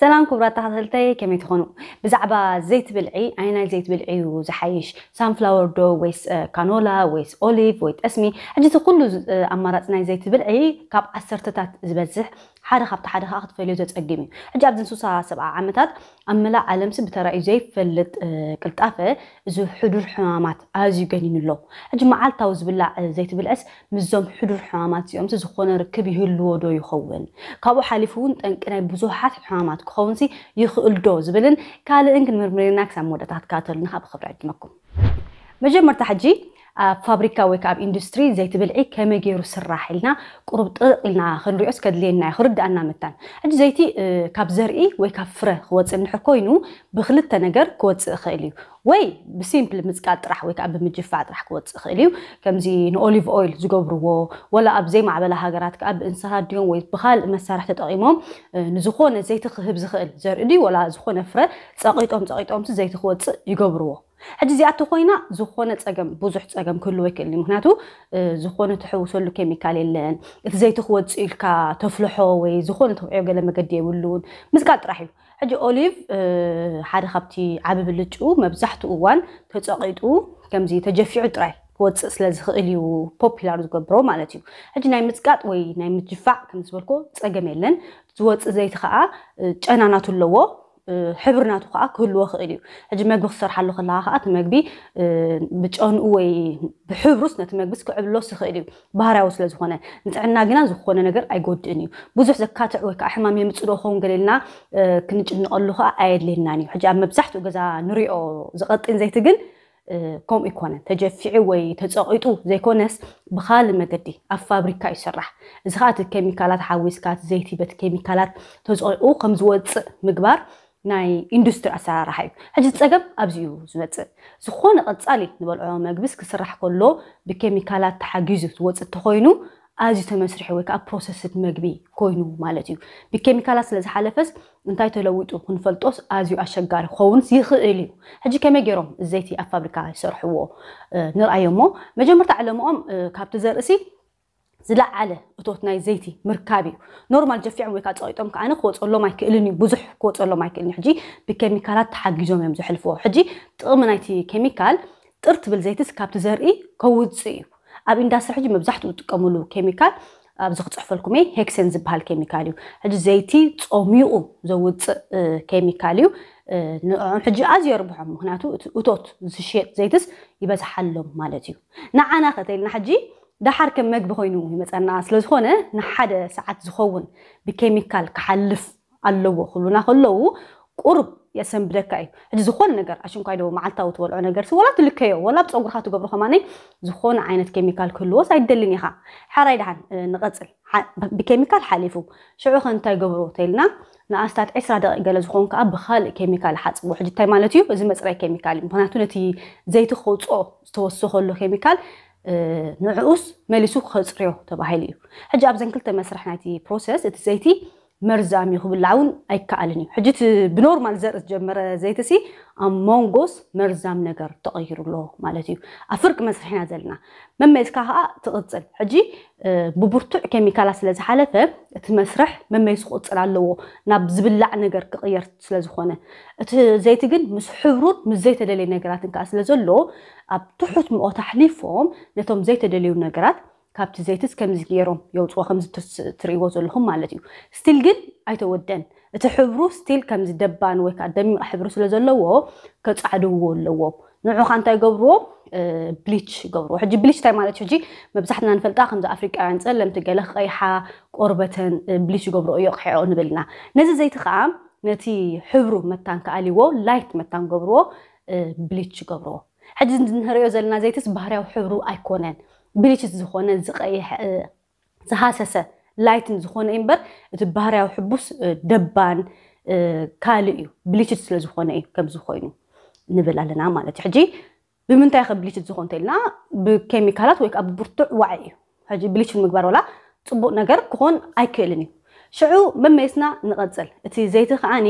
سلام كبرات تحصلتي كمي تخونو بزعبا زيت بلعي اينا زيت بلعي وزحيش سانفلاور دو ويس كانولا ويس اوليف ويت اسمي اجي تقولو آه، امارات زيت بلعي كاب اثرتات زبزح حدا خبط حدا خاط فيلو تتقدمي حجاب دنسو سا سبع عامتات املا عالم سب ترى ايزاي فلت كلتافة زو حدور حمامات ازي قنين اللو حج ما عال تاوز بلا زي تبلأس مزوم حدور حمامات يوم تزخونا ركبي هل ودو يخوّل كابو حالفون تنك انا بزوحات حمامات كخوّن سي يخوّل دوز بلن كالي انك نمرمرين ناكسا مودة تحت كاتل نخاب خبر عجمكم مجمع مرتاح جي فابريكا ويك اب اندستري زي تبلعي كما غيرو سراح لنا قرب طق لنا خنريوس كدلينا خرد انا متان اج زيتي كاب زرعي ويك اب فره هو تنح كوينو بخلت نجر كوت خيلي وي بسيمبل مزقال طرح ويك اب مجفع طرح كوت خيلي كم زي اوليف اويل زغبرو ولا اب زي ما بلا هاجرات كاب انسهاد ديون وي بخال مسارح تطقيمو نزخون زيت خهب زخل زرعي ولا زخون فره صقيطوم صقيطوم زيت خوت يغبرو حجي زياتو خوينا زخونة تساقم بوزوح تساقم كلو ويك اللي مهناتو زخونة تحوسو اللو كيميكالي اللان إذ زي تخوة تسئلكا تفلحو وي زخونة توقعو قلما قد يولون مزقال تراحيو حجي أوليف حاري خابتي عابب اللجو مبزحتو قوان تتساقيتو كم زي تجفعو تراحي كوتس سلازخ إليو بوبيلار زقبرو مالاتيو حجي ناي مزقال وي ناي مزجفع كم زبالكو تساقم اللان زوات زي تخاقا جاناناتو اللوو ሕብርናቱ ከዓ ክህልዎ ክእል እዩ ሕጂ መግቢ ክሰርሓሉ ከለካ ከዓ እቲ መግቢ ብጨንኡ ወይ ብሕብሩስ ነቲ መግቢ ክዕብሎስ ይኽእል እዩ ባህርያዊ ስለዝኮነ ንፅዕና ግና ዝኮነ ነገር ኣይጎድእን እዩ ብዙሕ ዘካትዕ ወይ ከዓ ሕማም የምፅዶ ኸውን ገሌልና ክንጭንቀሉ ከዓ ኣየድልየልናን እዩ ሕጂ ኣብ መብዛሕትኡ ገዛ ንሪኦ ዝቐጢን ዘይቲ ግን ከምኡ ይኮነን ተጀፊዑ ወይ ተፀቂጡ ዘይኮነስ ብካልእ መገዲ ኣብ ፋብሪካ እዩ ስራሕ እዚ ከዓ እቲ ኬሚካላት ሓዊስካ ዘይቲ በቲ ኬሚካላት ተፀቂቁ ከም ዝወፅእ ምግባር ناي إندستري أسرع حيك حجز تجرب أبزيو زمتة زخون قتصالي نبلعه مجبس كسرح كله بكيميكالات حجزة وقت تخينو أزي تمسرح وياك أبروسسات مجبي كوينو مالتيو بكيميكالات لازح لفس نتاي تلويتو كنفلتوس أزي أشجار خون سيخيليو حجز كم جرام زيتي أفابريكا سرحوه نرأيهمو مجمع تعلمهم كابتزرسي زلع على أتوت ناي زيتي مركبي نورمال جفيع ويكات صايتهم كأنا خوات الله ما يكلني بزح خوات الله ما يكلني حجي بكميكالات حق جوم يمزح الفو حجي طقم نايتي كيميكال طرت بالزيت سكاب تزرقي كود صيب أبي ندرس حجي مبزحت وتكملو كيميكال أبزخت صحف لكم إيه هيكسن زب هالكيميكاليو حجي زيتي تأميو زود كيميكاليو أه حجي أزير بحمه هناتو أتوت زشيت زيتس يبزح حلو مالتيو نعنا ختيل نحجي ዳሓር ከም መግቢ ኮይኑ ይመፀና ስለዝኮነ ንሓደ ሰዓት ዝኸውን ብኬሚካል ክሓልፍ ኣለዎ ክህሉና ከለው ቁርብ የሰንብደካ እዩ ሕዚ ዝኮነ ነገር ኣሸንኳይዶ መዓልታዊ ትበልዖ ነገር ወላ ትልከዮ ወላ ብፀጉርካ ትገብሮ ከማነይ ዝኮነ ዓይነት ኬሚካል ክህልዎስ ኣይደልን ኢካ ሓራይ ድሓን ንቐፅል ብኬሚካል ሓሊፉ ሽዑ ከ እንታይ ገብሮ እንተይልና ንኣስታት ዕስራ ደቂ ገለ ዝኾውን ከዓ ብካልእ ኬሚካል ሓፅቡ ሕጂ እንታይ ማለት እዩ እዚ መፅራይ ኬሚካል እዩ ምክንያቱ ነቲ ዘይትኸውፅኦ ዝተወሰኸሉ ኬሚካል اه، نعوس مالسوخ خصريو تبعهليو حجاب زين كلتا مسرح نعتي بروسس اتزيتي መርዚ ኣሚኹ እውን ኣይከኣልን እዩ ሕጂ እቲ ብኖርማል ዘርኢ ዝጀመረ ዘይትሲ ኣብ መንጎስ መርዛም ነገር ተቐይሩሎ ማለት እዩ ኣብ ፍርቂ መስርሕና ዘለና መመይዝካ ከዓ ትቕፅል ሕጂ ብብርቱዕ ኬሚካላት ስለዝሓለፈ እቲ መስርሕ መመይዝ ክቕፅል ኣለዎ ናብ ዝብላዕ ነገር ክቕየር ስለዝኮነ እቲ ዘይቲ ግን ምስ ሕብሩን ምስ ዘይተደለዩ ነገራትን ከዓ ስለዘሎ ኣብ ትሑት ምኦት ኣሕሊፎም ነቶም ዘይተደለዩ ነገራት ካብቲ ዘይትስ ከምዚ ገይሮም የውፅዎ ከምዚ ትርእይዎ ዘለኹም ማለት እዩ ስቲል ግን ኣይተወደን እቲ ሕብሩ ስቲል ከምዚ ደባን ወይ ከዓ ደሚቕ ሕብሪ ስለ ዘለዎ ከፃዕድዎ ኣለዎም ንዑ ከዓ እንታይ ገብርዎ ብሊች ይገብርዎ ሕጂ ብሊች እንታይ ማለት እዩ ሕጂ መብዛሕትና ንፈልጣ ከምዚ ኣፍሪቃውያን ፀለምቲ ገለ ክቀይሓ ቆርበተን ብሊች ይገብርኦ እዮ ኣቕሒዖ ንብልና ነዚ ዘይቲ ከዓ ነቲ ሕብሩ መታን ከኣልይዎ ላይት መታን ገብርዎ ብሊች ይገብርዎ ሕጂ ንሪኦ ዘለና ዘይትስ ባህርያዊ ሕብሩ ኣይኮነን ብሊችት ዝኾነ ዝቀይሐ ዝሃሰሰ ላይትን ዝኾነ እዩ እምበር እቲ ባህርያዊ ሕቡስ ደባን ካልእ እዩ ብሊችት ስለዝኾነ እዩ ከምዚ ኮይኑ ንብል ኣለና ማለት እዩ ሕጂ ብምንታይ ከ ብሊችት ዝኾን እንተኢልና ብኬሚካላት ወይ ከዓ ብብርቱዕ ዋዒ እዩ ሕጂ ብሊችት ምግባር ወላ ፅቡቅ ነገር ክኾን ኣይክእልን እዩ ሽዑ መመየስና ንቐፅል እቲ ዘይቲ ከዓኒ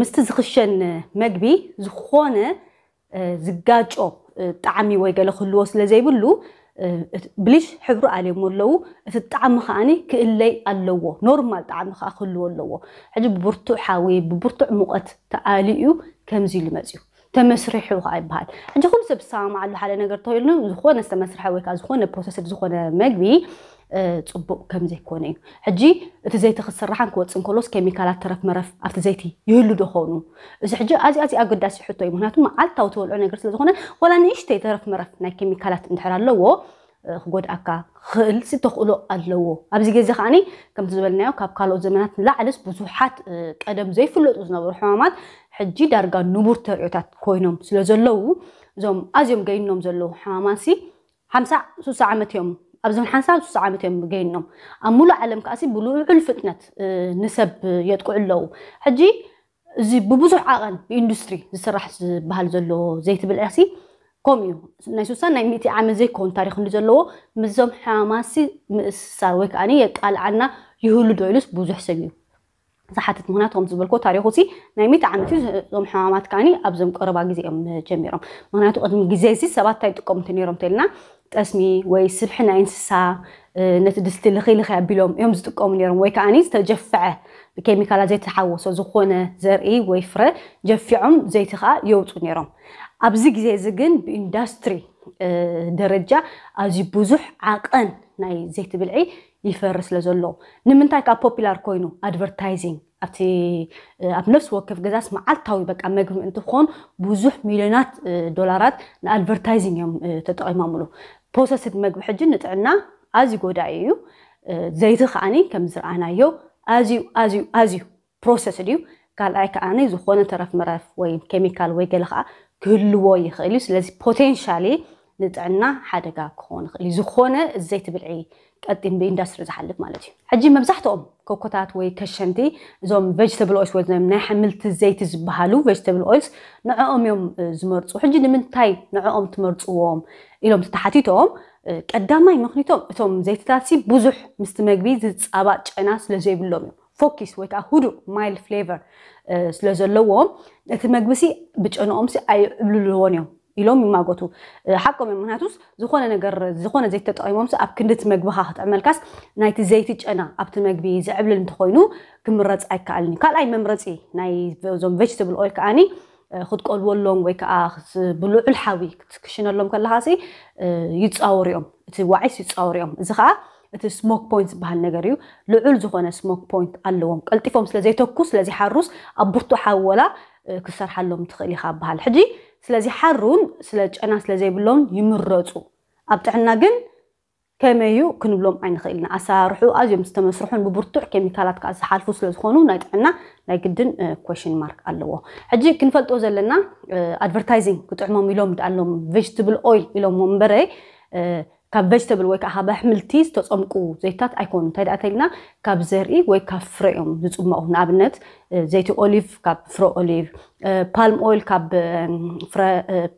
ምስቲ ዝክሸን መግቢ ዝኾነ ዝጋጮ ጣዕሚ ወይ ገለ ክህልዎ ስለዘይብሉ ብሊሽ ሕብሩ ኣልየሞ ኣለው እቲ ጣዕሚ ከዓኒ ክእለይ ኣለዎ ኖርማል ጣዕሚ ከዓ ክህልዎ ኣለዎ ሕጂ ብብርቱዕ ሓዊ ብብርቱዕ ሙቐት ተኣልዩ ከምዚ ኢሉ መፅኡ ተመስሪሑ ከዓ ይበሃል ሕጂ ኩሉ ሰብ ዝሰማማዕ ኣሎ ሓደ ነገር ተባሂሉ ዝኾነ ዝተመስርሐ ወይ ከዓ ዝኾነ ፕሮሰስድ ዝኾነ መግቢ ፅቡቅ ከም ዘይኮነ እዩ ሕጂ እቲ ዘይቲ ክስራሓን ክወፅን ከሎስ ኬሚካላት ተረፍ መረፍ ኣብቲ ዘይቲ ይህሉ ዶ ኾኑ እዚ ሕጂ ኣዚ ኣዚ ኣገዳሲ ሕቶ እዩ ምክንያቱ መዓልታዊ ተበልዑ ነገር ስለዝኾነ ዋላ ንእሽተይ ተረፍ መረፍ ናይ ኬሚካላት እንድሕር ኣለዎ ክጎድኣካ ክኽእል ተኽእሎ ኣለዎ ኣብዚ ግዜ ከዓኒ ከምቲ ዝበልናዮ ካብ ካልኦት ዘመናት ንላዕልስ ብዙሓት ቀደም ዘይፍለጡ ዝነበሩ ሕማማት ሕጂ ዳርጋ ንቡር ተሪኦታት ኮይኖም ስለ ዘለው እዞም ኣዝዮም ገይኖም ዘለዉ ሕማማንሲ ሓምሳ ስሳ ዓመት እዮም ኣብዞም ሓንሳ ስሳ ዓመት እዮም ገይኖም ኣብ ሙሉእ ዓለም ከዓሲ ብልዑል ፍጥነት ንሰብ የጥቅዑ ኣለዉ ሕጂ እዚ ብብዙሕ ዓቐን ብኢንዱስትሪ ዝስራሕ ዝበሃል ዘሎ ዘይትብልዕሲ ከምኡ እዩ ናይ ስሳን ናይ ሚእቲ ዓመት ዘይከውን ታሪክ ንዲ ዘለዎ ምዞም ሕማማንሲ ምእስሳር ወይ ከዓ የቃልዓና ይህሉ ዶ ኢሉስ ብዙሕ ሰብ እዩ صحتت مهناتهم زبل كو تاريخو سي ناي ميت عن فيز زوم حمامات كاني ابزم قربا غزي ام جميرم مهناتو قدم غزي سي سبات تاي تقوم تنيرم تيلنا تسمي وي سبح ناين سسا نت دست اللي خيل خي ابيلوم يوم زتقوم نيرم وي كاني تجفع بكيميكال زيت تحوس زخونة زرعي وي فر زيت خا يوتو نيرم ابزي غزي زغن باندستري آه، درجه ازي عقن ناي زيت بلعي ይፈሪ ስለዘሎ ንምንታይ ካብ ፖፕላር ኮይኑ ኣድቨርታይዚንግ ኣብቲ ኣብ ነፍሲ ወከፍ ገዛስ መዓልታዊ በቃ መግቢ እንትኾን ብዙሕ ሚልዮናት ዶላራት ንኣድቨርታይዚንግ እዮም ተጠቂሞምሉ ፕሮሰስድ መግቢ ሕጂ ንጥዕና ኣዝዩ ጎዳኢ እዩ ዘይቲ ከዓኒ ከም ዝረኣናዮ ኣዝዩ ኣዝዩ ኣዝዩ ፕሮሰስድ እዩ ካልኣይ ከዓኒ ዝኾነ ተረፍ መረፍ ወይ ኬሚካል ወይ ገለ ከዓ ክህልዎ ይኽእል እዩ ስለዚ ፖቴንሻሊ ንጥዕና ሓደጋ ክኾን ይኽእል እዩ ዝኾነ እዘይትብልዒ ቀጢን ብኢንዳስትሪ ዝሓልፍ ማለት እዩ ሕጂ መብዛሕትኦም ኮኮታት ወይ ከሸንቲ እዞም ቨጅተብል ኦይልስ ወይ ናይ ሓምልቲ ዘይቲ ዝበሃሉ ቨጅተብል ኦይልስ ንዕኦም እዮም ዝመርፁ ሕጂ ንምንታይ ንዕኦም ትመርፅዎም ኢሎም ተተሓቲትኦም ቀዳማይ ምክኒቶም እቶም ዘይትታት ሲ ብዙሕ ምስቲ መግቢ ዝፃባእ ጨና ስለዘይብሎም እዮም ፎኪስ ወይ ከዓ ሁዱእ ማይል ፍሌቨር ስለ ዘለዎም እቲ መግቢ ሲ ብጨንኦም ሲ ኣይዕብልልዎን እዮም ኢሎም ይማጎቱ ሓቆም እዮም ምክንያቱስ ዝኾነ ነገር ዝኾነ ዘይቲ ተጠቂሞምስ ኣብ ክንዲ እቲ መግቢኻ ክትዕመልካስ ናይቲ ዘይቲ ጨና ኣብቲ መግቢ ዝዕብልል እንተኮይኑ ክምረፅ ኣይከኣልን እዩ ካልኣይ መምረፂ ናይ ዞም ቨጅትብል ኦይል ከዓኒ ክትቀልበሎም ወይ ከዓ ብልዑል ሓዊ ክትክሽነሎም ከለካሲ ይፃወሩ እዮም እቲ ዋዒስ ይፃወሩ እዮም እዚ ከዓ እቲ ስሞክ ፖይንት ዝበሃል ነገር እዩ ልዑል ዝኾነ ስሞክ ፖይንት ኣለዎም ቀልጢፎም ስለዘይተኩስ ስለዘይሓሩስ ኣብ ብርቱ ሓወላ ክሰርሓሎም ትኽእል ኢኻ ኣበሃል ሕጂ ስለዚ ሓሩን ስለ ጨና ስለዘይብሎም ይምረፁ ኣብ ጥዕና ግን ከመዩ ክንብሎም ኣይንኽእልና ኣሰራርሑ ኣዝዮም ዝተመስርሑን ብብርቱዕ ኬሚካላት ከዓ ዝሓልፉ ስለዝኮኑ ናይ ጥዕና ናይ ግድን ኮሽን ማርክ ኣለዎ ሕጂ ክንፈልጦ ዘለና ኣድቨርታይዚንግ ክጥዕሞም ኢሎም ዳኣሎም ቬጅትብል ኦይል ኢሎም ወንበረ ካብ ቨጅተብል ወይ ከዓ ብኣሕምልቲ ዝተፀምቁ ዘይታት ኣይኮኑ እንታይ ደኣ ተልና ካብ ዘርኢ ወይ ካብ ፍረ እዮም ዝፅመቑ ንኣብነት ዘይቲ ኦሊቭ ካብ ፍረ ኦሊቭ ፓልም ኦይል ካብ ፍረ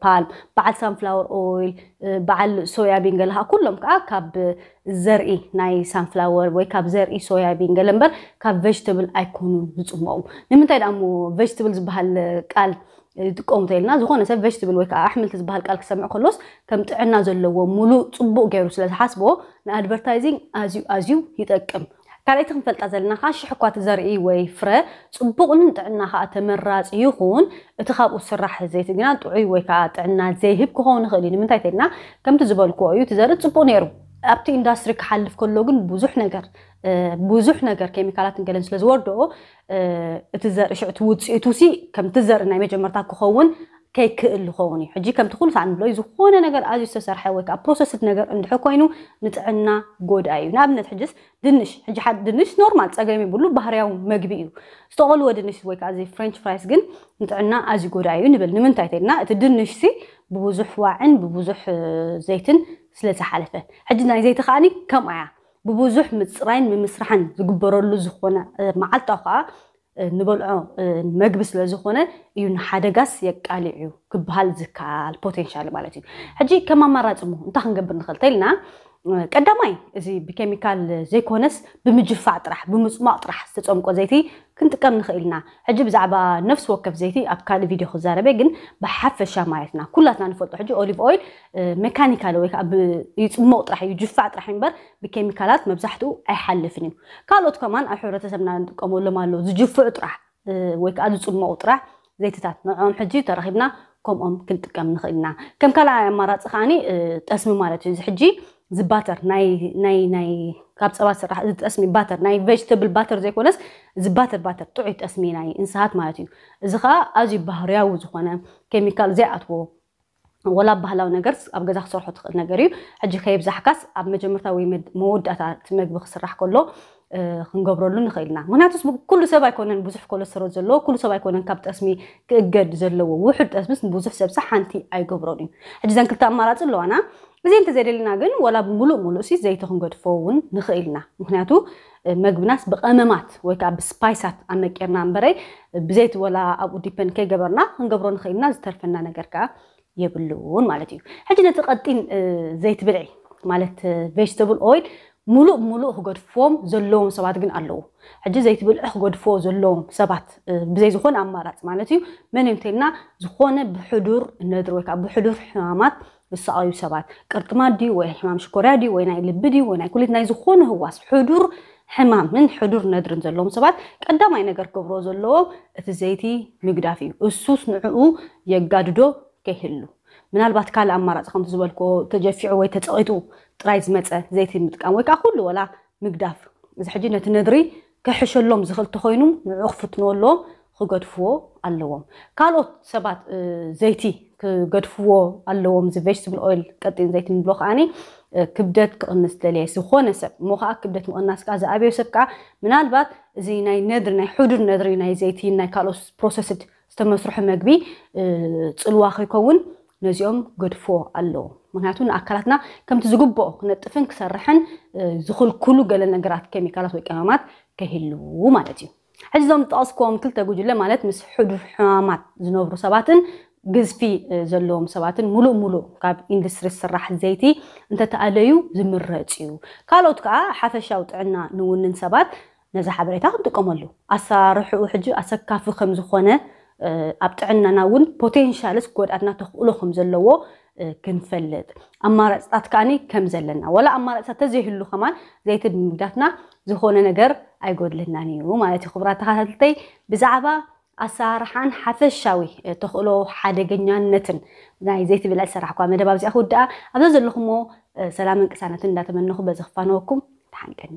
ፓልም በዓል ሳንፍላወር ኦይል በዓል ሶያቢን ገለካ ኩሎም ከዓ ካብ ዘርኢ ናይ ሳንፍላወር ወይ ካብ ዘርኢ ሶያቢን ገለ እምበር ካብ ቨጅተብል ኣይኮኑን ዝፅመቑ ንምንታይ ደኣ ሞ ቨጅተብል ዝበሃል ቃል تقوم تيلنا زخون أسف فيجتبل ويكا أحمل تسبه هالكال كسمع خلص كم تعنا زلوا ملو تصبو غيرو سلاس حاسبو نا أدبرتايزين أزيو أزيو هيتاكم كان يتخم فلت أزلنا خاش حكوات زرعي ويفرة تصبو قنن تعنا خا أتمر راز يخون اتخاب السرح زي تقنا تعي ويكا تعنا زيهب كخون خلين من تايتنا كم تزبال كويو تزارت تصبو نيرو ኣብቲ ኢንዳስትሪ ክሓልፍ ከሎ ግን ብዙሕ ነገር ብዙሕ ነገር ኬሚካላትን ገለን ስለ ዝወርድኦ እቲ ዘርኢ ውፅኢቱ ሲ ከምቲ ዘርኢ ናይ መጀመርታ ክኸውን ከይክእል ዝኸውን እዩ ሕጂ ከምቲ ኩሉ ሰዓት ንብሎ እዩ ዝኾነ ነገር ኣዝዩ ዝተሰርሐ ወይ ከዓ ፕሮሰስድ ነገር እንድሕር ኮይኑ ንጥዕና ጎዳ እዩ ንኣብነት ሕጅስ ድንሽ ሕጂ ሓደ ድንሽ ኖርማል ፀገም ይብሉ ባህርያዊ መግቢ እዩ ዝተቆልወ ድንሽ ወይ ከዓ እዚ ፍሬንች ፍራይስ ግን ንጥዕና ኣዝዩ ጎዳ እዩ ንብል ንምንታይ ተይልና እቲ ድንሽ ሲ ብብዙሕ ዋዕን ብብዙሕ ዘይትን ስለ ዝሓለፈ ሕጂ ናይ ዘይቲ ከዓኒ ከምኡ እያ ብብዙሕ ምፅራይን ምምስራሕን ዝግበረሉ ዝኾነ መዓልታ ከዓ ንበልዖ መግቢ ስለዝኾነ እዩ ንሓደጋስ የቃልዕ እዩ ክበሃል ዝከኣል ፖቴንሻል ማለት እዩ ሕጂ ከም ኣማራፂ ሞ እንታይ ክንገብር ንኽእል ተይልና ቀዳማይ እዚ ብኬሚካል ዘይኮነስ ብምጅፋዕ ጥራሕ ብምፅሟቅ ጥራሕ ዝተፀምቆ ዘይቲ كنتقام نخيلنا عجب زعبا نفس وقف زيتي أبكال فيديو خزارة بيقن بحفة شامايتنا كلاتنا نفوت حجي أوليف أويل ميكانيكال ويكا بموت راح يجفع راح ينبر بكيميكالات مبزحتو أحلفني كالوت كمان أحورة تسمنا نتقام ولما لو زجفع راح ويكا أدو تسموت راح زيتي تات نعم حجي تراخبنا كم أم كنتقام نخيلنا كم كالا عمارات خاني تسمي مالتو زي زباتر ناي ناي ناي ካብ ፀባ ዝስራሕ እዚ ጠስሚ ባተር ናይ ቬጅተብል ባተር ዘይኮነስ እዚ ባተር ባተር ጥዑይ ጠስሚ ናይ እንስሳት ማለት እዩ እዚ ከዓ ኣዝዩ ባህርያዊ ዝኾነ ኬሚካል ዘይኣትዎ ወላ ባህላዊ ነገር ኣብ ገዛ ክሰርሖ ትኽእል ነገር እዩ ሕጂ ከየብዛሕካስ ኣብ መጀመርታ ወይ መወዳእታ እቲ መግቢ ክስራሕ ከሎ ክንገብረሉ ንኽእል ኢና ምክንያቱ ኩሉ ሰብ ኣይኮነን ብዙሕ ኮለስተሮል ዘለዎ ኩሉ ሰብ ኣይኮነን ካብ ጠስሚ ክእገድ ዘለዎ ውሑድ ጠስሚስ ንብዙሕ ሰብ ሓንቲ ኣይገብሮን እዩ ሕጂ ዘን ክልተ ኣማራፂ ኣለዋና እዚ እንተዘይደለና ግን ወላ ብሙሉእ ሙሉእ ሲ ዘይቲ ክንገድፎ እውን ንኽእል ኢና ምክንያቱ መግብናስ ብቐመማት ወይ ከዓ ብስፓይሳት ኣመቂርና እምበረይ ብዘይቲ ወላ ኣብኡ ዲፐን ከይገበርና ክንገብሮ ንኽእልና ዝተርፈና ነገር ከዓ የብሉውን ማለት እዩ ሕጂ ነቲ ቀጢን ዘይቲ ብልዒ ማለት ቬጅተብል ኦይል ሙሉእ ሙሉእ ክገድፎም ዘለዎም ሰባት ግን ኣለው ሕጂ ዘይቲ ብልዒ ክገድፎ ዘለዎም ሰባት ብዘይ ዝኾነ ኣማራፂ ማለት እዩ መን እዮም እንተኢልና ዝኾነ ብሕዱር ነድሪ ወይከዓ ብሕዱር ሕማማት بسأيو سبات كرتمادي وحمام شكرادي ويناي لبدي ويناي كلتنا يزخون هو حضور حمام من حضور ندرن زلهم سبات قدام أي نجار كبروا زلهم اتزيتي مقدافي أسس نعو يجددو كهلو من البات كلا أمرات خم تزبلكو تجفي عوي تتقيتو تريز متى زيتي متكام ويك أخلو ولا مقداف إذا حجينا تندري كحش اللهم زخل تخينو عفتنو اللهم خقد فو اللهم كالو سبات آه، زيتي ክገድፍዎ ኣለዎም ዚ ቨጅትብል ኦይል ቀጢን ዘይቲ ንብሎ ከዓኒ ክብደት ክቕንስ ዝደለየ ዝኾነ ሰብ እሞ ከዓ ክብደት ምቕናስ ከዓ ዝኣብዮ ሰብ ከዓ ምናልባት እዚ ናይ ነድሪ ናይ ሕዱር ነድሪ ናይ ዘይቲ ናይ ካልኦት ፕሮሰስድ ዝተመስርሑ መግቢ ፅልዋ ከይከውን ነዚኦም ገድፍዎ ኣለዎ ምክንያቱ ንኣካላትና ከምቲ ዝግብኦ ክነጥፍን ክሰርሕን ዝኽልክሉ ገለ ነገራት ኬሚካላት ወይ ቀመማት ከህልው ማለት እዩ ሕዚ ዞም ዝጠቀስክዎም ክልተ ጉጅለ ማለት ምስ ሕዱር ሕማማት ዝነብሩ ሰባትን ግዝፊ ዘለዎም ሰባትን ሙሉእ ሙሉእ ካብ ኢንዱስትሪ ዝስራሕ ዘይቲ እንተተኣለዩ ዝምረፅ እዩ ካልኦት ከዓ ሓፈሻዊ ጥዕና ንውንን ሰባት ነዚ ሓበሬታ ክንጥቀመሉ ኣሰራርሕኡ ሕጂ ኣሰካፊ ከም ዝኾነ ኣብ ጥዕናና እውን ፖቴንሻልስ ጎዳእትና ተኽእሎ ከም ዘለዎ ክንፈልጥ ኣማራፅታት ከዓኒ ከም ዘለና ወላ ኣማራፅታት ተዘይህሉ ከማን ዘይቲ ብምግዳፍና ዝኾነ ነገር ኣይጎድልናን እዩ ማለት እዩ ክቡራት ተኸታተልተይ ብዛዕባ ኣሰራርሓን ሓፈሻዊ ተኽእሎ ሓደገኛነትን ናይ ዘይትብል ስራሕ እኳ መደባ ኣብዚኣ ክውድኣ ኣብዚ ዘለኹሞ ሰላምን ቅሳነትን እንዳተመነኹ በዚ ክፋነወኩም ተሓንቀኒ